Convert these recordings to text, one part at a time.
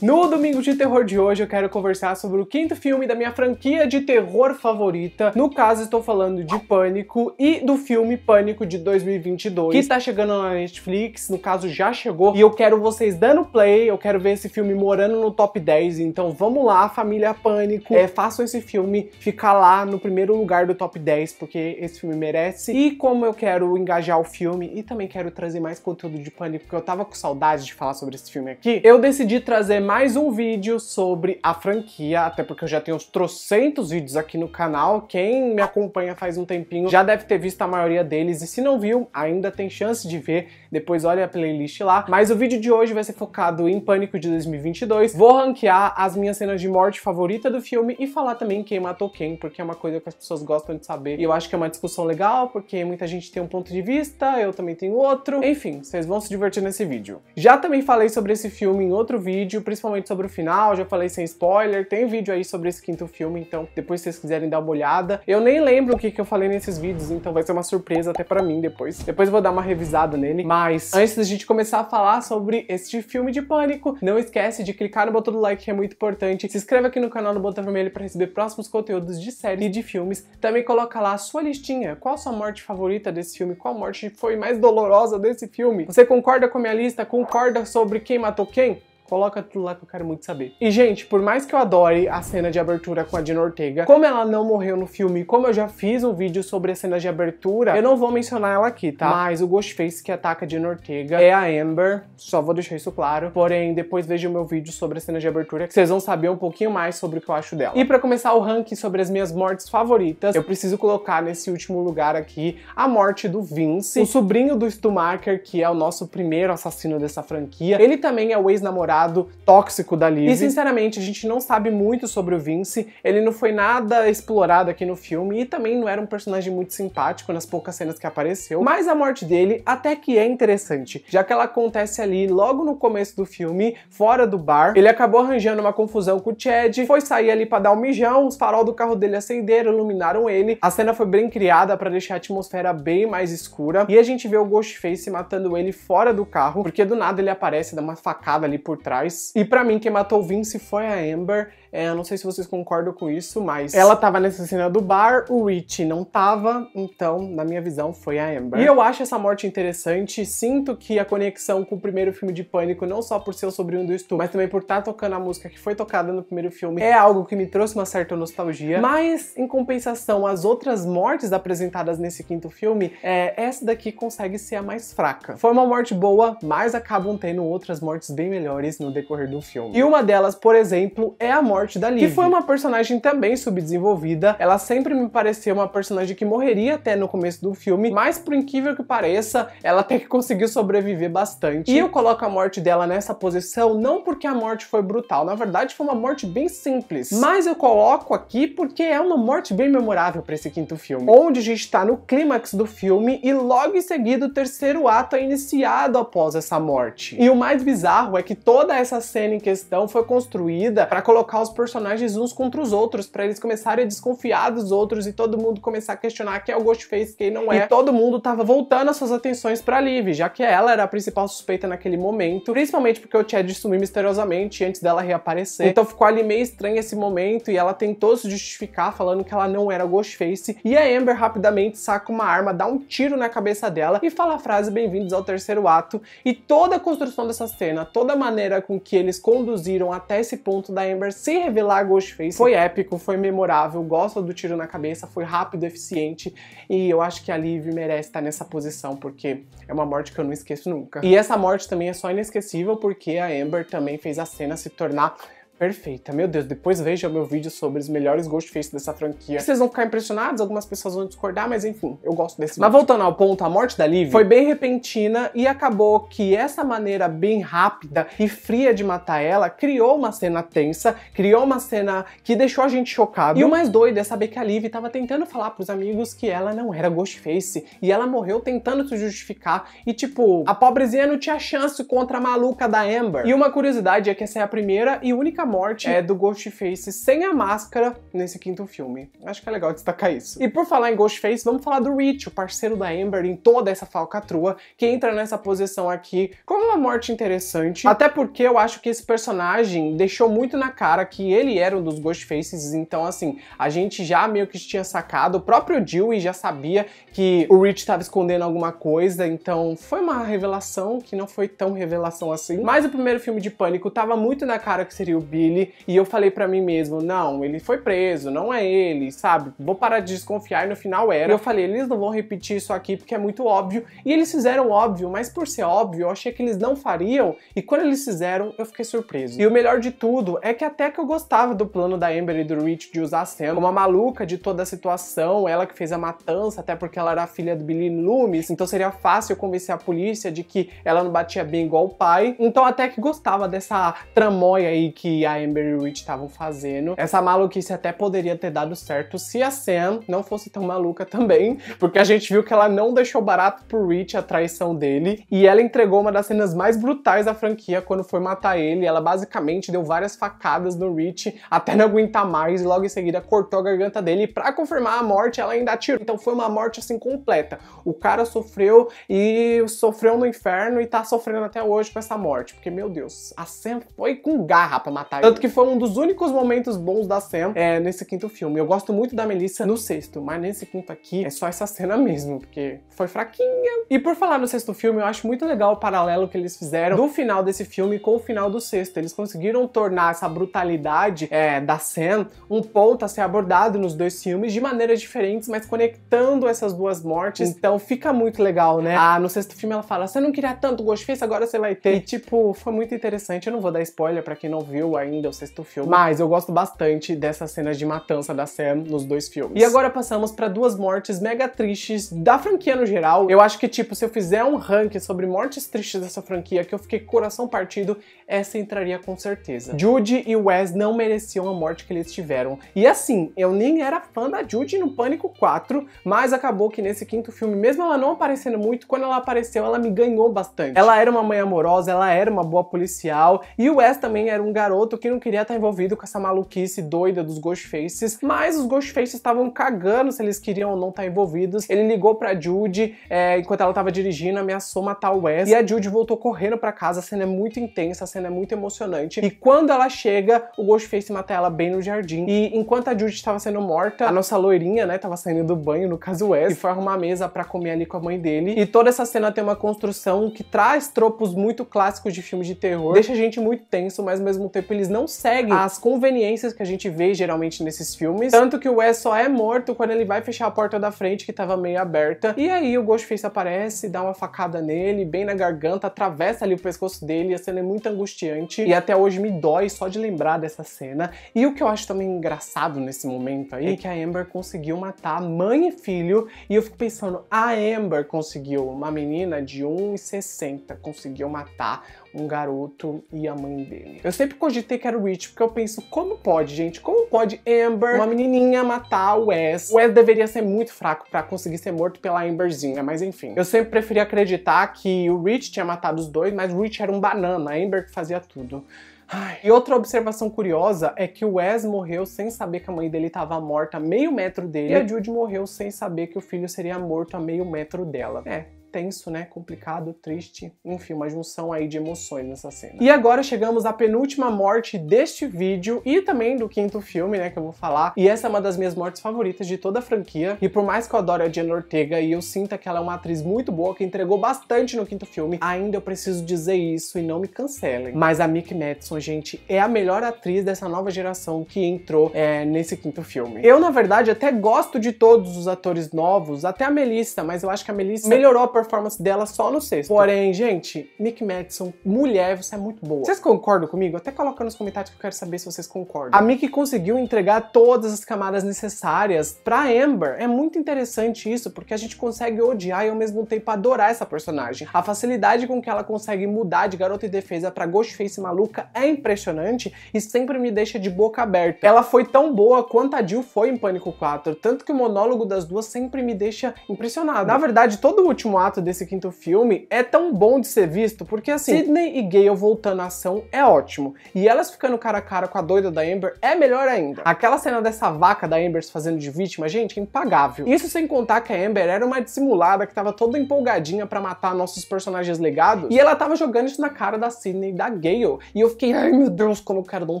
No Domingo de Terror de hoje eu quero conversar sobre o quinto filme da minha franquia de terror favorita. No caso, estou falando de Pânico e do filme Pânico de 2022, que está chegando na Netflix, no caso já chegou, e eu quero vocês dando play, eu quero ver esse filme morando no top 10, então vamos lá, família Pânico, é, façam esse filme ficar lá no primeiro lugar do top 10, porque esse filme merece. E como eu quero engajar o filme e também quero trazer mais conteúdo de Pânico, porque eu tava com saudade de falar sobre esse filme aqui, eu decidi trazer mais um vídeo sobre a franquia, até porque eu já tenho uns trocentos vídeos aqui no canal. Quem me acompanha faz um tempinho já deve ter visto a maioria deles e se não viu, ainda tem chance de ver depois olha a playlist lá. Mas o vídeo de hoje vai ser focado em Pânico de 2022. Vou ranquear as minhas cenas de morte favorita do filme e falar também quem matou quem, porque é uma coisa que as pessoas gostam de saber. E eu acho que é uma discussão legal, porque muita gente tem um ponto de vista, eu também tenho outro. Enfim, vocês vão se divertir nesse vídeo. Já também falei sobre esse filme em outro vídeo, principalmente sobre o final, já falei sem spoiler. Tem vídeo aí sobre esse quinto filme, então depois se vocês quiserem dar uma olhada. Eu nem lembro o que, que eu falei nesses vídeos, então vai ser uma surpresa até pra mim depois. Depois eu vou dar uma revisada nele, mas mais. Antes da gente começar a falar sobre este filme de pânico, não esquece de clicar no botão do like que é muito importante, se inscreve aqui no canal do Botão Vermelho para receber próximos conteúdos de séries e de filmes, também coloca lá a sua listinha, qual a sua morte favorita desse filme, qual morte foi mais dolorosa desse filme. Você concorda com a minha lista? Concorda sobre quem matou quem? Coloca tudo lá que eu quero muito saber. E, gente, por mais que eu adore a cena de abertura com a Dina Ortega, como ela não morreu no filme, como eu já fiz um vídeo sobre a cena de abertura, eu não vou mencionar ela aqui, tá? Mas o Ghostface que ataca a Dina Ortega é a Amber, só vou deixar isso claro. Porém, depois veja o meu vídeo sobre a cena de abertura, que vocês vão saber um pouquinho mais sobre o que eu acho dela. E para começar o ranking sobre as minhas mortes favoritas, eu preciso colocar nesse último lugar aqui a morte do Vince, o sobrinho do Stumacher, que é o nosso primeiro assassino dessa franquia. Ele também é o ex-namorado tóxico da Liv. E sinceramente, a gente não sabe muito sobre o Vince, ele não foi nada explorado aqui no filme e também não era um personagem muito simpático nas poucas cenas que apareceu, mas a morte dele até que é interessante, já que ela acontece ali logo no começo do filme, fora do bar. Ele acabou arranjando uma confusão com o Chad, foi sair ali para dar um mijão, os farol do carro dele acenderam, iluminaram ele. A cena foi bem criada para deixar a atmosfera bem mais escura e a gente vê o Ghostface matando ele fora do carro, porque do nada ele aparece, dá uma facada ali por atrás. E para mim, quem matou o Vince foi a Amber. É, não sei se vocês concordam com isso, mas ela tava nessa cena do bar, o Rich não tava, então, na minha visão, foi a Amber. E eu acho essa morte interessante, sinto que a conexão com o primeiro filme de Pânico, não só por ser o sobrinho do Stu, mas também por estar tá tocando a música que foi tocada no primeiro filme, é algo que me trouxe uma certa nostalgia. Mas, em compensação, as outras mortes apresentadas nesse quinto filme, é, essa daqui consegue ser a mais fraca. Foi uma morte boa, mas acabam tendo outras mortes bem melhores no decorrer do filme. E uma delas, por exemplo, é a morte morte da Liv. Que foi uma personagem também subdesenvolvida, ela sempre me pareceu uma personagem que morreria até no começo do filme, mas por incrível que pareça, ela até que conseguiu sobreviver bastante. E eu coloco a morte dela nessa posição não porque a morte foi brutal, na verdade foi uma morte bem simples, mas eu coloco aqui porque é uma morte bem memorável para esse quinto filme, onde a gente tá no clímax do filme e logo em seguida o terceiro ato é iniciado após essa morte. E o mais bizarro é que toda essa cena em questão foi construída para colocar os os personagens uns contra os outros, para eles começarem a desconfiar dos outros e todo mundo começar a questionar quem é o Ghostface, quem não é. E todo mundo tava voltando as suas atenções pra Liv, já que ela era a principal suspeita naquele momento, principalmente porque o Chad sumiu misteriosamente antes dela reaparecer. Então ficou ali meio estranho esse momento e ela tentou se justificar falando que ela não era Ghostface. E a Amber rapidamente saca uma arma, dá um tiro na cabeça dela e fala a frase bem-vindos ao terceiro ato. E toda a construção dessa cena, toda a maneira com que eles conduziram até esse ponto da Amber se revelar Ghostface. Foi épico, foi memorável, gosto do tiro na cabeça, foi rápido, eficiente e eu acho que a Liv merece estar nessa posição porque é uma morte que eu não esqueço nunca. E essa morte também é só inesquecível porque a Amber também fez a cena se tornar perfeita. Meu Deus, depois veja o meu vídeo sobre os melhores Ghostface dessa franquia. Vocês vão ficar impressionados, algumas pessoas vão discordar, mas enfim, eu gosto desse Mas voltando ao ponto, a morte da Liv foi bem repentina e acabou que essa maneira bem rápida e fria de matar ela criou uma cena tensa, criou uma cena que deixou a gente chocado. E o mais doido é saber que a Liv estava tentando falar pros amigos que ela não era Ghostface e ela morreu tentando se justificar e tipo, a pobrezinha não tinha chance contra a maluca da Amber. E uma curiosidade é que essa é a primeira e única morte é do Ghostface sem a máscara nesse quinto filme. Acho que é legal destacar isso. E por falar em Ghostface, vamos falar do Rich, o parceiro da Amber em toda essa falcatrua, que entra nessa posição aqui como uma morte interessante. Até porque eu acho que esse personagem deixou muito na cara que ele era um dos Ghostfaces, então assim, a gente já meio que tinha sacado, o próprio Dewey já sabia que o Rich estava escondendo alguma coisa, então foi uma revelação que não foi tão revelação assim. Mas o primeiro filme de Pânico tava muito na cara que seria o Bill Billy e eu falei para mim mesmo, não, ele foi preso, não é ele, sabe? Vou parar de desconfiar e no final era. E eu falei, eles não vão repetir isso aqui porque é muito óbvio. E eles fizeram óbvio, mas por ser óbvio, eu achei que eles não fariam e quando eles fizeram, eu fiquei surpreso. E o melhor de tudo é que até que eu gostava do plano da Amber e do Rich de usar a Sam como a maluca de toda a situação, ela que fez a matança, até porque ela era filha do Billy Loomis, então seria fácil convencer a polícia de que ela não batia bem igual o pai. Então até que gostava dessa tramóia aí que a Amber e o Rich estavam fazendo. Essa maluquice até poderia ter dado certo se a Sam não fosse tão maluca também, porque a gente viu que ela não deixou barato pro Rich a traição dele e ela entregou uma das cenas mais brutais da franquia quando foi matar ele. Ela basicamente deu várias facadas no Rich até não aguentar mais e logo em seguida cortou a garganta dele e pra confirmar a morte ela ainda atirou. Então foi uma morte assim completa. O cara sofreu e sofreu no inferno e tá sofrendo até hoje com essa morte, porque meu Deus, a Sam foi com garra pra matar tanto que foi um dos únicos momentos bons da Sam é, nesse quinto filme. Eu gosto muito da Melissa no sexto, mas nesse quinto aqui é só essa cena mesmo, porque foi fraquinha. E por falar no sexto filme, eu acho muito legal o paralelo que eles fizeram do final desse filme com o final do sexto. Eles conseguiram tornar essa brutalidade é, da Sam um ponto a ser abordado nos dois filmes de maneiras diferentes, mas conectando essas duas mortes. Então fica muito legal, né? Ah, no sexto filme ela fala: você não queria tanto Ghostface, agora você vai ter. E tipo, foi muito interessante. Eu não vou dar spoiler para quem não viu ainda ainda, é o sexto filme. Mas eu gosto bastante dessas cenas de matança da Sam nos dois filmes. E agora passamos para duas mortes mega tristes da franquia no geral. Eu acho que, tipo, se eu fizer um ranking sobre mortes tristes dessa franquia, que eu fiquei coração partido, essa entraria com certeza. Jude e Wes não mereciam a morte que eles tiveram. E assim, eu nem era fã da Jude no Pânico 4, mas acabou que nesse quinto filme, mesmo ela não aparecendo muito, quando ela apareceu, ela me ganhou bastante. Ela era uma mãe amorosa, ela era uma boa policial, e o Wes também era um garoto que não queria estar envolvido com essa maluquice doida dos Ghostfaces, mas os Ghostfaces estavam cagando se eles queriam ou não estar envolvidos. Ele ligou pra Jude é, enquanto ela estava dirigindo, ameaçou matar o Wes, e a Jude voltou correndo para casa. A cena é muito intensa, a cena é muito emocionante. E quando ela chega, o Ghostface mata ela bem no jardim. E enquanto a Jude estava sendo morta, a nossa loirinha, né, tava saindo do banho, no caso Wes, e foi arrumar a mesa para comer ali com a mãe dele. E toda essa cena tem uma construção que traz tropos muito clássicos de filmes de terror, deixa a gente muito tenso, mas ao mesmo tempo eles não seguem ah. as conveniências que a gente vê geralmente nesses filmes. Tanto que o Wes só é morto quando ele vai fechar a porta da frente, que tava meio aberta. E aí o Ghostface aparece, dá uma facada nele, bem na garganta, atravessa ali o pescoço dele. A cena é muito angustiante e até hoje me dói só de lembrar dessa cena. E o que eu acho também engraçado nesse momento aí é, é que a Amber conseguiu matar mãe e filho. E eu fico pensando, a Amber conseguiu, uma menina de 1,60 conseguiu matar um garoto e a mãe dele. Eu sempre cogitei que era o Rich, porque eu penso, como pode, gente? Como pode Amber, uma menininha, matar o Wes? O Wes deveria ser muito fraco para conseguir ser morto pela Amberzinha, mas enfim. Eu sempre preferi acreditar que o Rich tinha matado os dois, mas o Rich era um banana, a Amber que fazia tudo. Ai. E outra observação curiosa é que o Wes morreu sem saber que a mãe dele estava morta a meio metro dele, e a Jude morreu sem saber que o filho seria morto a meio metro dela. É, tenso, né? Complicado, triste, enfim, uma junção aí de emoções nessa cena. E agora chegamos à penúltima morte deste vídeo e também do quinto filme, né? Que eu vou falar. E essa é uma das minhas mortes favoritas de toda a franquia. E por mais que eu adore a Jen Ortega e eu sinta que ela é uma atriz muito boa, que entregou bastante no quinto filme, ainda eu preciso dizer isso e não me cancelem. Mas a Mick Madison, gente, é a melhor atriz dessa nova geração que entrou é, nesse quinto filme. Eu, na verdade, até gosto de todos os atores novos, até a Melissa, mas eu acho que a Melissa melhorou a performance performance dela só no sexto. Porém, gente, Nick Madison, mulher, você é muito boa. Vocês concordam comigo? Até coloca nos comentários que eu quero saber se vocês concordam. A Nick conseguiu entregar todas as camadas necessárias pra Amber. É muito interessante isso, porque a gente consegue odiar e ao mesmo tempo adorar essa personagem. A facilidade com que ela consegue mudar de garota e defesa pra Ghostface maluca é impressionante e sempre me deixa de boca aberta. Ela foi tão boa quanto a Jill foi em Pânico 4, tanto que o monólogo das duas sempre me deixa impressionado. Na verdade, todo o último ato formato desse quinto filme é tão bom de ser visto, porque assim, Sidney e Gale voltando à ação é ótimo, e elas ficando cara a cara com a doida da Amber é melhor ainda. Aquela cena dessa vaca da Amber se fazendo de vítima, gente, é impagável. Isso sem contar que a Amber era uma dissimulada que tava toda empolgadinha para matar nossos personagens legados, e ela tava jogando isso na cara da Sidney e da Gale, e eu fiquei, ai meu Deus, como eu quero dar um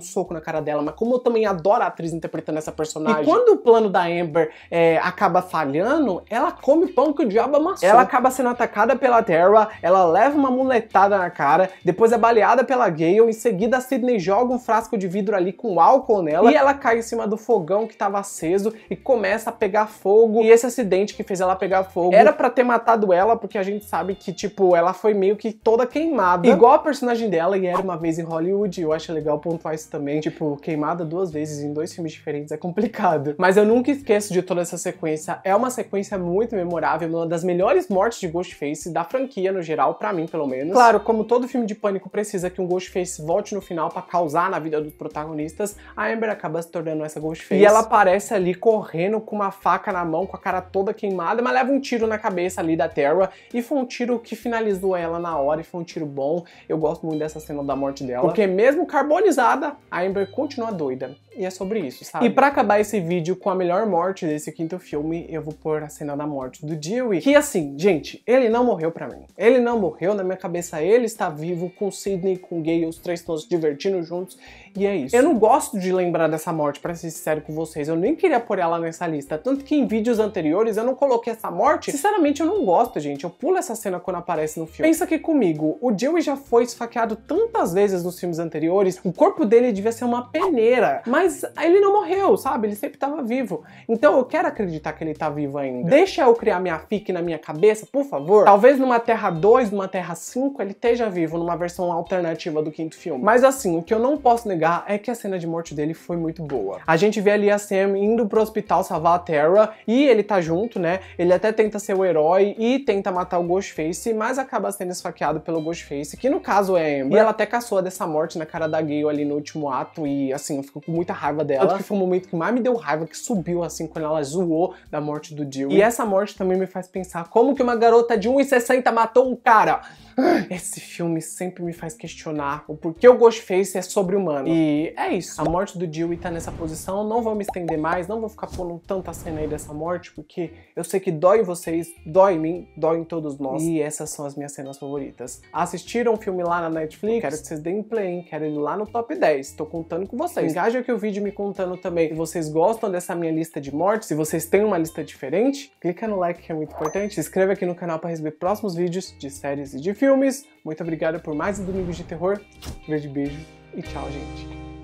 soco na cara dela, mas como eu também adoro a atriz interpretando essa personagem. E quando o plano da Amber é, acaba falhando, ela come pão que o diabo amassou. Ela acaba sendo atacada pela Terra, ela leva uma muletada na cara, depois é baleada pela Gale, em seguida a Sidney joga um frasco de vidro ali com álcool nela e ela cai em cima do fogão que estava aceso e começa a pegar fogo. E esse acidente que fez ela pegar fogo era para ter matado ela, porque a gente sabe que, tipo, ela foi meio que toda queimada, igual a personagem dela e era uma vez em Hollywood. Eu acho legal pontuar isso também, tipo, queimada duas vezes em dois filmes diferentes é complicado. Mas eu nunca esqueço de toda essa sequência. É uma sequência muito memorável, uma das melhores mortes de Ghostface, da franquia no geral, para mim pelo menos. Claro, como todo filme de pânico precisa que um Ghostface volte no final para causar na vida dos protagonistas, a Amber acaba se tornando essa Ghostface. E ela aparece ali correndo com uma faca na mão, com a cara toda queimada, mas leva um tiro na cabeça ali da Terra e foi um tiro que finalizou ela na hora e foi um tiro bom. Eu gosto muito dessa cena da morte dela, porque mesmo carbonizada, a Amber continua doida. E é sobre isso, sabe? E para acabar esse vídeo com a melhor morte desse quinto filme, eu vou pôr a cena da morte do Dewey, que assim, gente, ele não morreu para mim. Ele não morreu, na minha cabeça ele está vivo com Sidney, com Gay, os três estão se divertindo juntos e é isso. Eu não gosto de lembrar dessa morte, para ser sincero com vocês, eu nem queria pôr ela nessa lista, tanto que em vídeos anteriores eu não coloquei essa morte. Sinceramente eu não gosto, gente, eu pulo essa cena quando aparece no filme. Pensa aqui comigo, o Joey já foi esfaqueado tantas vezes nos filmes anteriores, o corpo dele devia ser uma peneira, mas ele não morreu, sabe? Ele sempre estava vivo. Então eu quero acreditar que ele tá vivo ainda. Deixa eu criar minha fique na minha cabeça, por favor, talvez numa Terra 2, numa Terra 5, ele esteja vivo numa versão alternativa do quinto filme. Mas assim, o que eu não posso negar é que a cena de morte dele foi muito boa. A gente vê ali a Sam indo pro hospital salvar a Terra e ele tá junto, né? Ele até tenta ser o herói e tenta matar o Ghostface, mas acaba sendo esfaqueado pelo Ghostface, que no caso é Amber. E ela até caçoa dessa morte na cara da Gale ali no último ato e assim, eu fico com muita raiva dela. Acho que foi o um momento que mais me deu raiva, que subiu assim quando ela zoou da morte do Jill. E essa morte também me faz pensar como que uma garota garota de 1,60 matou um cara. Esse filme sempre me faz questionar o porquê o Ghostface é sobre-humano. E é isso. A morte do Dewey tá nessa posição. Não vou me estender mais, não vou ficar pondo tanta cena aí dessa morte, porque eu sei que dói em vocês, dói em mim, dói em todos nós. E essas são as minhas cenas favoritas. Assistiram o um filme lá na Netflix? Quero que vocês deem play, hein? Quero ir lá no top 10. Tô contando com vocês. Engaja aqui o vídeo me contando também se vocês gostam dessa minha lista de mortes, se vocês têm uma lista diferente. Clica no like que é muito importante. Se inscreva aqui no canal canal para receber próximos vídeos de séries e de filmes. Muito obrigado por mais um domingo de terror. Um grande beijo e tchau, gente.